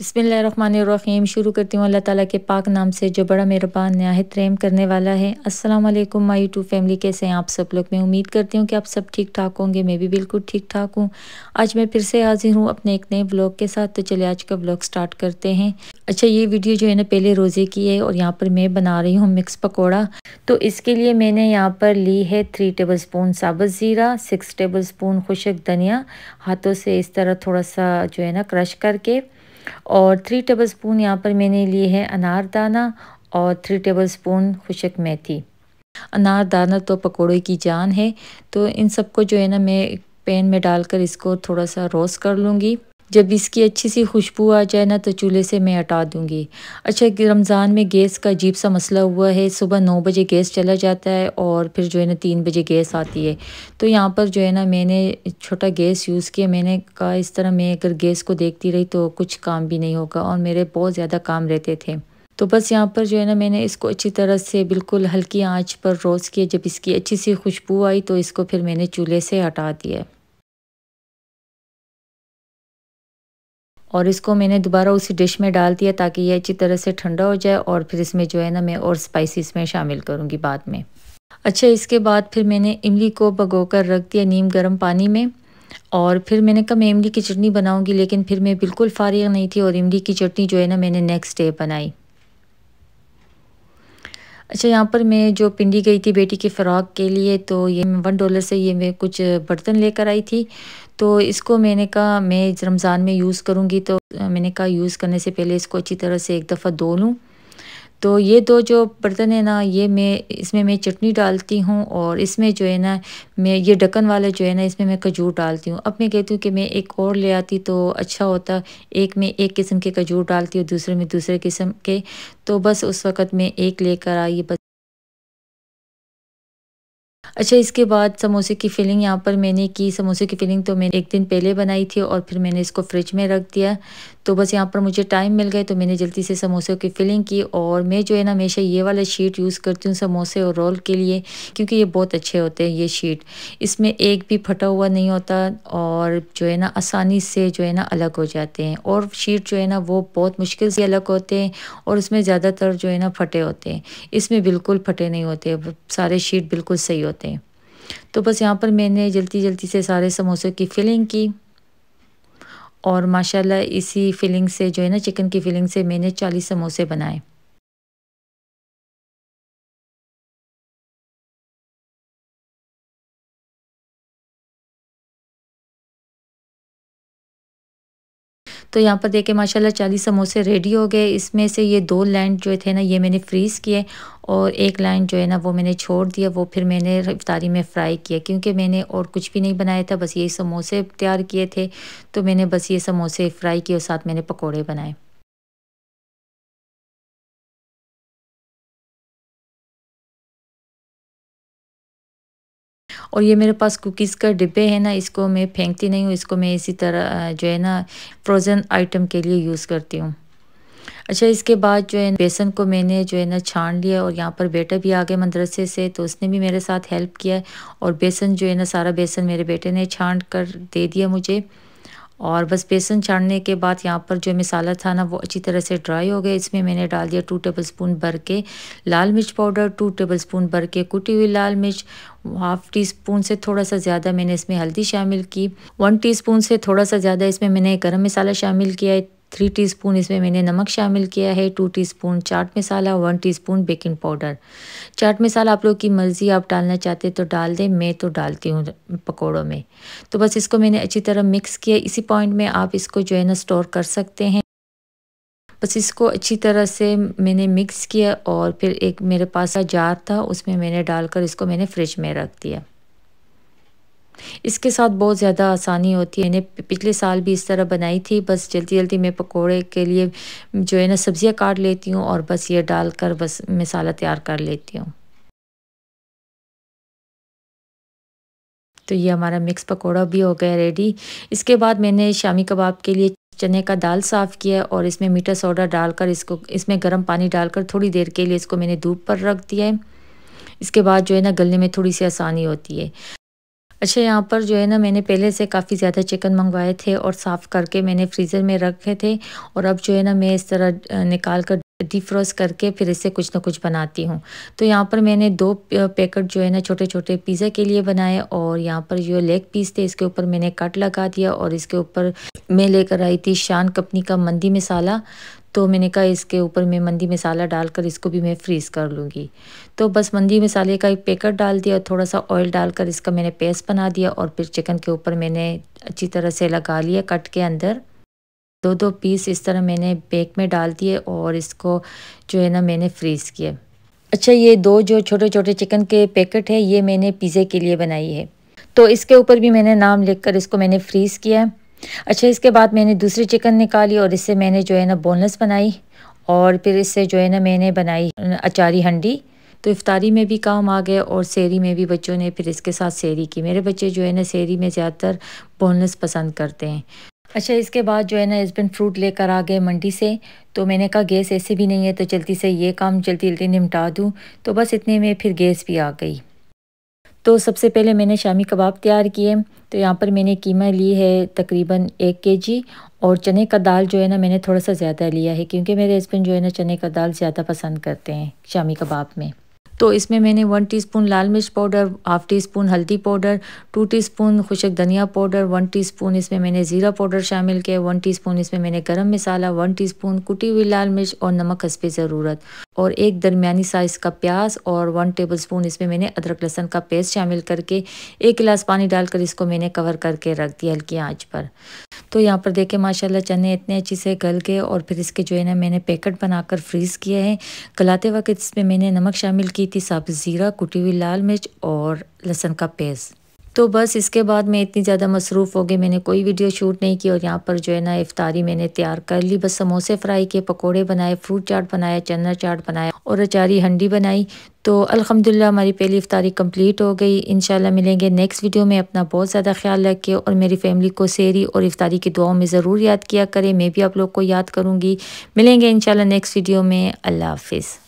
बिसमीम शुरू करती हूँ अल्लाह ताला के पाक नाम से जो बड़ा मेहरबान नहायत रेम करने वाला है अस्सलाम वालेकुम माय टू फैमिली कैसे हैं आप सब लोग मैं उम्मीद करती हूँ कि आप सब ठीक ठाक होंगे मैं भी बिल्कुल ठीक ठाक हूँ आज मैं फिर से हाजिर हूँ अपने एक नए ब्लॉग के साथ तो चलिए आज का ब्लॉग स्टार्ट करते हैं अच्छा ये वीडियो जो है ना पहले रोज़े की है और यहाँ पर मैं बना रही हूँ मिक्स पकौड़ा तो इसके लिए मैंने यहाँ पर ली है थ्री टेबल स्पून साबुत ज़ीरा सिक्स टेबल स्पून खुशक धनिया हाथों से इस तरह थोड़ा सा जो है ना क्रश करके और थ्री टेबल स्पून यहाँ पर मैंने लिए हैं अनारदाना और थ्री टेबल स्पून खुशक मेथी अनारदाना तो पकौड़े की जान है तो इन सबको जो है ना मैं पैन में डालकर इसको थोड़ा सा रोस्ट कर लूँगी जब इसकी अच्छी सी खुशबू आ जाए ना तो चूल्हे से मैं हटा दूँगी अच्छा रमज़ान में गैस का अजीब सा मसला हुआ है सुबह नौ बजे गैस चला जाता है और फिर जो है ना तीन बजे गैस आती है तो यहाँ पर जो है ना मैंने छोटा गैस यूज़ किया मैंने कहा इस तरह मैं अगर गैस को देखती रही तो कुछ काम भी नहीं होगा और मेरे बहुत ज़्यादा काम रहते थे तो बस यहाँ पर जो है ना मैंने इसको अच्छी तरह से बिल्कुल हल्की आँच पर रोस्ट किया जब इसकी अच्छी सी खुशबू आई तो इसको फिर मैंने चूल्हे से हटा दिया और इसको मैंने दोबारा उसी डिश में डाल दिया ताकि ये अच्छी तरह से ठंडा हो जाए और फिर इसमें जो है ना मैं और स्पाइसेस में शामिल करूँगी बाद में अच्छा इसके बाद फिर मैंने इमली को भगो कर रख दिया नीम गर्म पानी में और फिर मैंने कहा मैं इमली की चटनी बनाऊँगी लेकिन फिर मैं बिल्कुल फारिग नहीं थी और इमली की चटनी जो है ना मैंने नेक्स्ट डे बनाई अच्छा यहाँ पर मैं जो पिंडी गई थी बेटी के फ़्रॉक के लिए तो ये वन डॉलर से ये मैं कुछ बर्तन लेकर आई थी तो इसको मैंने कहा मैं रमज़ान में यूज़ करूँगी तो मैंने कहा यूज़ करने से पहले इसको अच्छी तरह से एक दफ़ा धो लूँ तो ये दो जो बर्तन है ना ये मैं इसमें मैं चटनी डालती हूँ और इसमें जो है ना मैं ये ढक्कन वाला जो है ना इसमें मैं खजूर डालती हूँ अब मैं कहती हूँ कि मैं एक और ले आती तो अच्छा होता एक में एक किस्म के खजूर डालती हूँ दूसरे में दूसरे किस्म के तो बस उस वक़्त मैं एक लेकर आई बस अच्छा इसके बाद समोसे की फिलिंग यहाँ पर मैंने की समोसे की फिलिंग तो मैंने एक दिन पहले बनाई थी और फिर मैंने इसको फ्रिज में रख दिया तो बस यहाँ पर मुझे टाइम मिल गया तो मैंने जल्दी से समोसे की फिलिंग की और मैं जो है ना हमेशा ये वाला शीट यूज़ करती हूँ समोसे और रोल के लिए क्योंकि ये बहुत अच्छे होते हैं ये शीट इसमें एक भी फटा हुआ नहीं होता और जो है ना आसानी से जो है ना अलग हो जाते हैं और शीट जो है ना वो बहुत मुश्किल से अलग होते हैं और उसमें ज़्यादातर जो है ना फटे होते हैं इसमें बिल्कुल फटे नहीं होते सारे शीट बिल्कुल सही होते हैं तो बस यहाँ पर मैंने जल्दी जल्दी से सारे समोसे की फिलिंग की और माशाल्लाह इसी फिलिंग से जो है ना चिकन की फिलिंग से मैंने चालीस समोसे बनाए तो यहाँ पर देखे माशाल्लाह चालीस समोसे रेडी हो गए इसमें से ये दो लाइन जो थे ना ये मैंने फ्रीज़ किए और एक लाइन जो है ना वो मैंने छोड़ दिया वो फिर मैंने रफ्तारी में फ्राई किया क्योंकि मैंने और कुछ भी नहीं बनाया था बस ये समोसे तैयार किए थे तो मैंने बस ये समोसे फ्राई किए और साथ मैंने पकौड़े बनाए और ये मेरे पास कुकीज़ का डिब्बे है ना इसको मैं फेंकती नहीं हूँ इसको मैं इसी तरह जो है ना फ्रोज़न आइटम के लिए यूज़ करती हूँ अच्छा इसके बाद जो है बेसन को मैंने जो है ना छान लिया और यहाँ पर बेटा भी आ गया मदरसे से तो उसने भी मेरे साथ हेल्प किया और बेसन जो है ना सारा बेसन मेरे बेटे ने छान कर दे दिया मुझे और बस बेसन छानने के बाद यहाँ पर जो मसाला था ना वो अच्छी तरह से ड्राई हो गया इसमें मैंने डाल दिया टू टेबल स्पून भर के लाल मिर्च पाउडर टू टेबल स्पून भर के कुटी हुई लाल मिर्च हाफ़ टी स्पून से थोड़ा सा ज़्यादा मैंने इसमें हल्दी शामिल की वन टी स्पून से थोड़ा सा ज़्यादा इसमें मैंने गर्म मसाला शामिल किया है थ्री टी स्पून इसमें मैंने नमक शामिल किया है two teaspoon chaat masala one teaspoon baking powder chaat masala आप लोग की मर्ज़ी आप डालना चाहते तो डाल दें मैं तो डालती हूँ पकौड़ों में तो बस इसको मैंने अच्छी तरह मिक्स किया इसी पॉइंट में आप इसको जो है ना स्टोर कर सकते हैं बस इसको अच्छी तरह से मैंने मिक्स किया और फिर एक मेरे पास जार था उसमें मैंने डालकर इसको मैंने फ्रिज में रख दिया इसके साथ बहुत ज़्यादा आसानी होती है मैंने पिछले साल भी इस तरह बनाई थी बस जल्दी जल्दी मैं पकोड़े के लिए जो है ना सब्ज़ियाँ काट लेती हूँ और बस ये डालकर बस मसाला तैयार कर लेती हूँ तो ये हमारा मिक्स पकोड़ा भी हो गया रेडी इसके बाद मैंने शामी कबाब के लिए चने का दाल साफ़ किया और इसमें मीठा सोडा डालकर इसको इसमें गर्म पानी डालकर थोड़ी देर के लिए इसको मैंने धूप पर रख दिया है इसके बाद जो है ना गलने में थोड़ी सी आसानी होती है अच्छा यहाँ पर जो है ना मैंने पहले से काफ़ी ज़्यादा चिकन मंगवाए थे और साफ़ करके मैंने फ्रीज़र में रखे थे और अब जो है ना मैं इस तरह निकाल कर डिफ्रोज करके फिर इससे कुछ ना कुछ बनाती हूँ तो यहाँ पर मैंने दो पैकेट जो है ना छोटे छोटे पिज़्ज़ा के लिए बनाए और यहाँ पर जो लेग पीस थे इसके ऊपर मैंने कट लगा दिया और इसके ऊपर मैं लेकर आई थी शान कंपनी का मंदी मसाला तो मैंने कहा इसके ऊपर मैं मंदी मसाला डालकर इसको भी मैं फ्रीज़ कर लूँगी तो बस मंदी मसाले का एक पैकेट डाल दिया थोड़ा सा ऑयल डालकर इसका मैंने पेस्ट बना दिया और फिर चिकन के ऊपर मैंने अच्छी तरह से लगा लिया कट के अंदर दो दो पीस इस तरह मैंने बेक में डाल दिए और इसको जो है ना मैंने फ्रीज़ किया अच्छा ये दो जो छोटे छोटे चिकन के पैकेट है ये मैंने पिज़्ज़े के लिए बनाई है तो इसके ऊपर भी मैंने नाम लिख कर इसको मैंने फ्रीज़ किया अच्छा इसके बाद मैंने दूसरी चिकन निकाली और इससे मैंने जो है ना बोनलेस बनाई और फिर इससे जो है ना मैंने बनाई अचारी हंडी तो इफ्तारी में भी काम आ गया और सेरी में भी बच्चों ने फिर इसके साथ सेरी की मेरे बच्चे जो है ना सेरी में ज़्यादातर बोनलेस पसंद करते हैं अच्छा इसके बाद जो है ना हस्बैंड फ्रूट लेकर आ गए मंडी से तो मैंने कहा गैस ऐसे भी नहीं है तो जल्दी से ये काम जल्दी जल्दी निपटा दूँ तो बस इतने में फिर गैस भी आ गई तो सबसे पहले मैंने शामी कबाब तैयार किए तो यहाँ पर मैंने कीमा ली है तकरीबन एक के जी और चने का दाल जो है ना मैंने थोड़ा सा ज़्यादा लिया है क्योंकि मेरे हस्बैंड जो है ना चने का दाल ज़्यादा पसंद करते हैं शामी कबाब में तो इसमें मैंने वन टीस्पून लाल मिर्च पाउडर हाफ़ टी स्पून हल्दी पाउडर टू टीस्पून खुशक धनिया पाउडर वन टीस्पून इसमें मैंने ज़ीरा पाउडर शामिल किया वन टीस्पून इसमें मैंने गरम मसाला वन टीस्पून कुटी हुई लाल मिर्च और नमक हंसपे ज़रूरत और एक दरमियानी साइज़ का प्याज और वन टेबल स्पून इसमें मैंने अदरक लहसन का पेस्ट शामिल करके एक गिलास पानी डालकर इसको मैंने कवर करके रख दिया हल्की आँच पर तो यहाँ पर देखें माशाल्लाह चने इतने अच्छे से गल गए और फिर इसके जो है ना मैंने पैकेट बनाकर फ्रीज़ किए हैं गलाते वक्त इसमें मैंने नमक शामिल की थी साबुत ज़ीरा कुटी हुई लाल मिर्च और लहसुन का पेस्ट तो बस इसके बाद मैं इतनी ज़्यादा मसरूफ़ हो गई मैंने कोई वीडियो शूट नहीं की और यहाँ पर जो है ना इफ्तारी मैंने तैयार कर ली बस समोसे फ्राई किए पकोड़े बनाए फ्रूट चाट बनाया चना चाट बनाया और अचारी हंडी बनाई तो अल्हम्दुलिल्लाह हमारी पहली इफ्तारी कंप्लीट हो गई इन मिलेंगे नेक्स्ट वीडियो में अपना बहुत ज़्यादा ख्याल रखें और मेरी फैमिली को सेरी और इफ्तारी की दुआओं में ज़रूर याद किया करें मैं भी आप लोग को याद करूँगी मिलेंगे इन नेक्स्ट वीडियो में अल्लाह हाफिज़